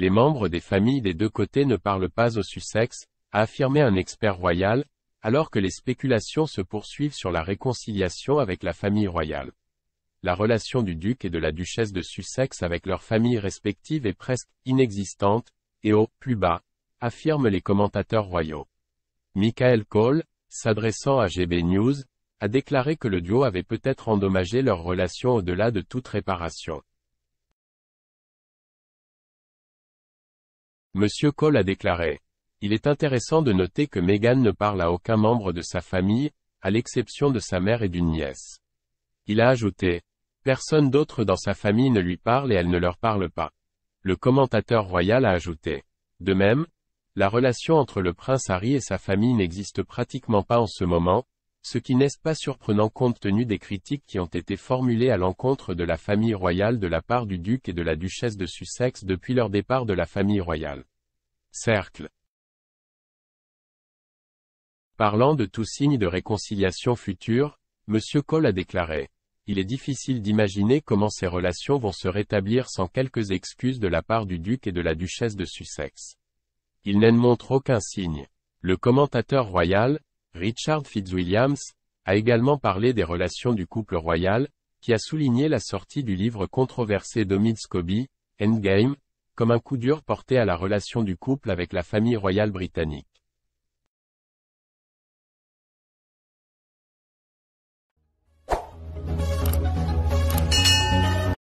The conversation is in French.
les membres des familles des deux côtés ne parlent pas au Sussex, a affirmé un expert royal, alors que les spéculations se poursuivent sur la réconciliation avec la famille royale. La relation du duc et de la duchesse de Sussex avec leurs familles respectives est presque inexistante, et au plus bas, affirment les commentateurs royaux. Michael Cole, s'adressant à GB News, a déclaré que le duo avait peut-être endommagé leur relation au-delà de toute réparation. Monsieur Cole a déclaré. Il est intéressant de noter que Meghan ne parle à aucun membre de sa famille, à l'exception de sa mère et d'une nièce. Il a ajouté. Personne d'autre dans sa famille ne lui parle et elle ne leur parle pas. Le commentateur royal a ajouté. De même, la relation entre le prince Harry et sa famille n'existe pratiquement pas en ce moment, ce qui n'est pas surprenant compte tenu des critiques qui ont été formulées à l'encontre de la famille royale de la part du duc et de la duchesse de Sussex depuis leur départ de la famille royale. Cercle. Parlant de tout signe de réconciliation future, M. Cole a déclaré il est difficile d'imaginer comment ces relations vont se rétablir sans quelques excuses de la part du duc et de la duchesse de Sussex. Ils n'en montrent aucun signe. Le commentateur royal, Richard Fitzwilliams, a également parlé des relations du couple royal, qui a souligné la sortie du livre controversé d'Omid Scobie, Endgame, comme un coup dur porté à la relation du couple avec la famille royale britannique.